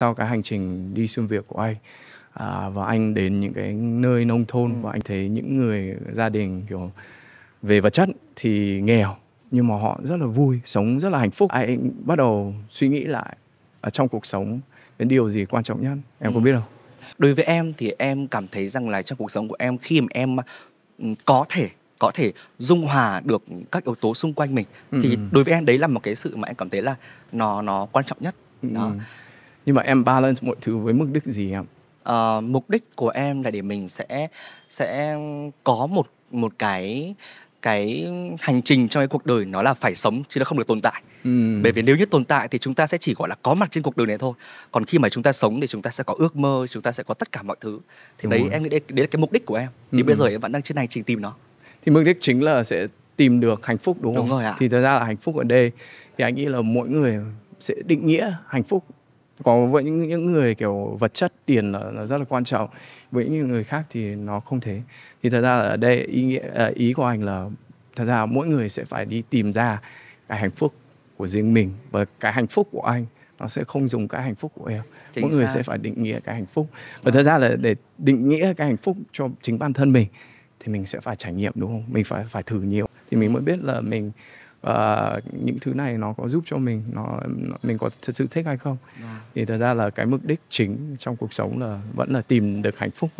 sau cái hành trình đi xuyên việc của anh à, và anh đến những cái nơi nông thôn ừ. và anh thấy những người gia đình kiểu về vật chất thì nghèo nhưng mà họ rất là vui sống rất là hạnh phúc anh bắt đầu suy nghĩ lại ở trong cuộc sống cái điều gì quan trọng nhất em ừ. có biết không đối với em thì em cảm thấy rằng là trong cuộc sống của em khi mà em ừ, có thể có thể dung hòa được các yếu tố xung quanh mình ừ. thì ừ. đối với em đấy là một cái sự mà em cảm thấy là nó nó quan trọng nhất ừ, đó. Ừ nhưng mà em balance mọi thứ với mục đích gì em uh, mục đích của em là để mình sẽ sẽ có một một cái cái hành trình trong cái cuộc đời nó là phải sống chứ nó không được tồn tại ừ. bởi vì nếu như tồn tại thì chúng ta sẽ chỉ gọi là có mặt trên cuộc đời này thôi còn khi mà chúng ta sống thì chúng ta sẽ có ước mơ chúng ta sẽ có tất cả mọi thứ thì Đúng đấy rồi. em nghĩ đấy, đấy là cái mục đích của em nhưng bây ừ. giờ em vẫn đang trên hành trình tìm nó thì mục đích chính là sẽ tìm được hạnh phúc đúng không? Đúng rồi ạ. Thì thật ra là hạnh phúc ở đây thì anh nghĩ là mỗi người sẽ định nghĩa hạnh phúc có với những những người kiểu vật chất tiền là, là rất là quan trọng với những người khác thì nó không thế thì thật ra là ở đây ý nghĩa à, ý của anh là thật ra mỗi người sẽ phải đi tìm ra cái hạnh phúc của riêng mình và cái hạnh phúc của anh nó sẽ không dùng cái hạnh phúc của em chính mỗi sao? người sẽ phải định nghĩa cái hạnh phúc và vâng. thật ra là để định nghĩa cái hạnh phúc cho chính bản thân mình thì mình sẽ phải trải nghiệm đúng không mình phải phải thử nhiều thì mình ừ. mới biết là mình và những thứ này nó có giúp cho mình nó, nó mình có thật sự thích hay không vâng. thì thật ra là cái mục đích chính trong cuộc sống là vẫn là tìm được hạnh phúc